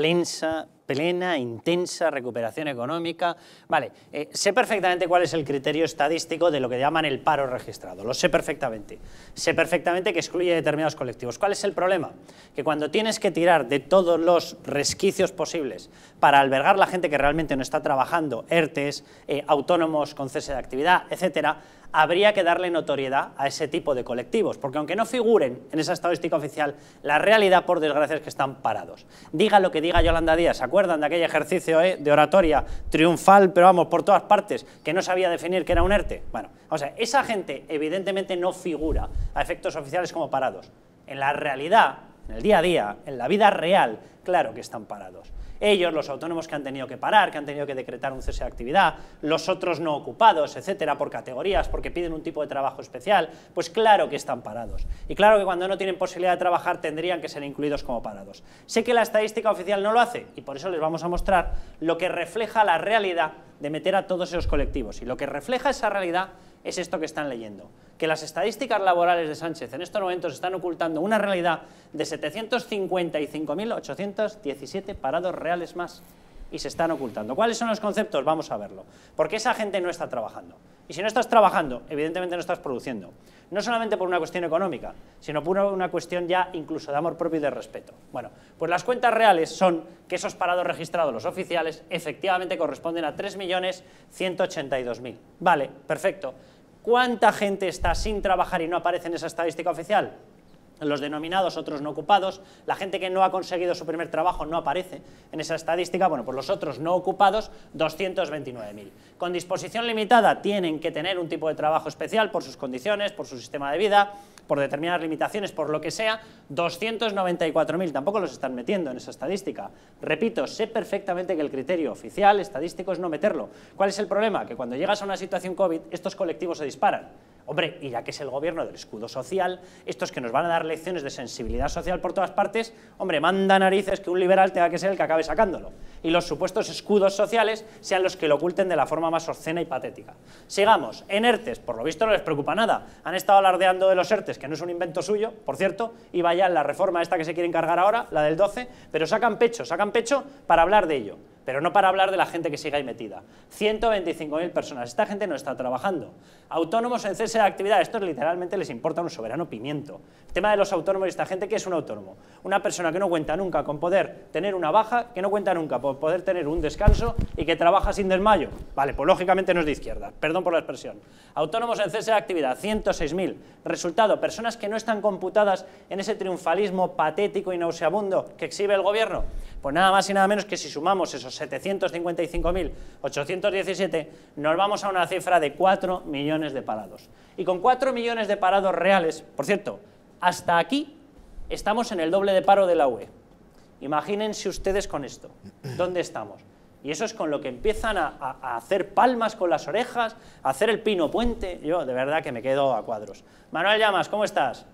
plensa, plena, intensa recuperación económica. Vale, eh, sé perfectamente cuál es el criterio estadístico de lo que llaman el paro registrado, lo sé perfectamente. Sé perfectamente que excluye determinados colectivos. ¿Cuál es el problema? Que cuando tienes que tirar de todos los resquicios posibles para albergar la gente que realmente no está trabajando, ERTES, eh, autónomos con cese de actividad, etcétera, habría que darle notoriedad a ese tipo de colectivos, porque aunque no figuren en esa estadística oficial, la realidad, por desgracia, es que están parados. Diga lo que diga Yolanda Díaz, ¿se acuerdan de aquel ejercicio eh, de oratoria triunfal, pero vamos, por todas partes, que no sabía definir que era un ERTE? Bueno, o sea, esa gente evidentemente no figura a efectos oficiales como parados. En la realidad, en el día a día, en la vida real, Claro que están parados. Ellos, los autónomos que han tenido que parar, que han tenido que decretar un cese de actividad, los otros no ocupados, etcétera, por categorías, porque piden un tipo de trabajo especial, pues claro que están parados. Y claro que cuando no tienen posibilidad de trabajar tendrían que ser incluidos como parados. Sé que la estadística oficial no lo hace y por eso les vamos a mostrar lo que refleja la realidad de meter a todos esos colectivos. Y lo que refleja esa realidad es esto que están leyendo, que las estadísticas laborales de Sánchez en estos momentos están ocultando una realidad de 755.800 217 parados reales más y se están ocultando. ¿Cuáles son los conceptos? Vamos a verlo. Porque esa gente no está trabajando. Y si no estás trabajando, evidentemente no estás produciendo. No solamente por una cuestión económica, sino por una cuestión ya incluso de amor propio y de respeto. Bueno, pues las cuentas reales son que esos parados registrados, los oficiales, efectivamente corresponden a 3.182.000. Vale, perfecto. ¿Cuánta gente está sin trabajar y no aparece en esa estadística oficial? los denominados otros no ocupados, la gente que no ha conseguido su primer trabajo no aparece en esa estadística, bueno, por pues los otros no ocupados, 229.000. Con disposición limitada tienen que tener un tipo de trabajo especial por sus condiciones, por su sistema de vida, por determinadas limitaciones, por lo que sea, 294.000, tampoco los están metiendo en esa estadística. Repito, sé perfectamente que el criterio oficial estadístico es no meterlo. ¿Cuál es el problema? Que cuando llegas a una situación COVID, estos colectivos se disparan. Hombre, y ya que es el gobierno del escudo social, estos que nos van a dar lecciones de sensibilidad social por todas partes, hombre, manda narices que un liberal tenga que ser el que acabe sacándolo. Y los supuestos escudos sociales sean los que lo oculten de la forma más obscena y patética. Sigamos, en ERTES, por lo visto no les preocupa nada. Han estado alardeando de los ERTES, que no es un invento suyo, por cierto, y vaya la reforma esta que se quiere encargar ahora, la del 12, pero sacan pecho, sacan pecho para hablar de ello. Pero no para hablar de la gente que sigue ahí metida. 125.000 personas. Esta gente no está trabajando. Autónomos en cese de actividad. Esto literalmente les importa un soberano pimiento. tema de los autónomos y esta gente, ¿qué es un autónomo? Una persona que no cuenta nunca con poder tener una baja, que no cuenta nunca con poder tener un descanso y que trabaja sin desmayo. Vale, pues lógicamente no es de izquierda. Perdón por la expresión. Autónomos en cese de actividad. 106.000. Resultado, personas que no están computadas en ese triunfalismo patético y nauseabundo que exhibe el gobierno. Pues nada más y nada menos que si sumamos esos 755.817, nos vamos a una cifra de 4 millones de parados. Y con 4 millones de parados reales, por cierto, hasta aquí estamos en el doble de paro de la UE. Imagínense ustedes con esto, ¿dónde estamos? Y eso es con lo que empiezan a, hacer palmas con las orejas, a hacer el pino puente. Yo de verdad que me quedo a cuadros. Manuel Llamas, ¿cómo estás?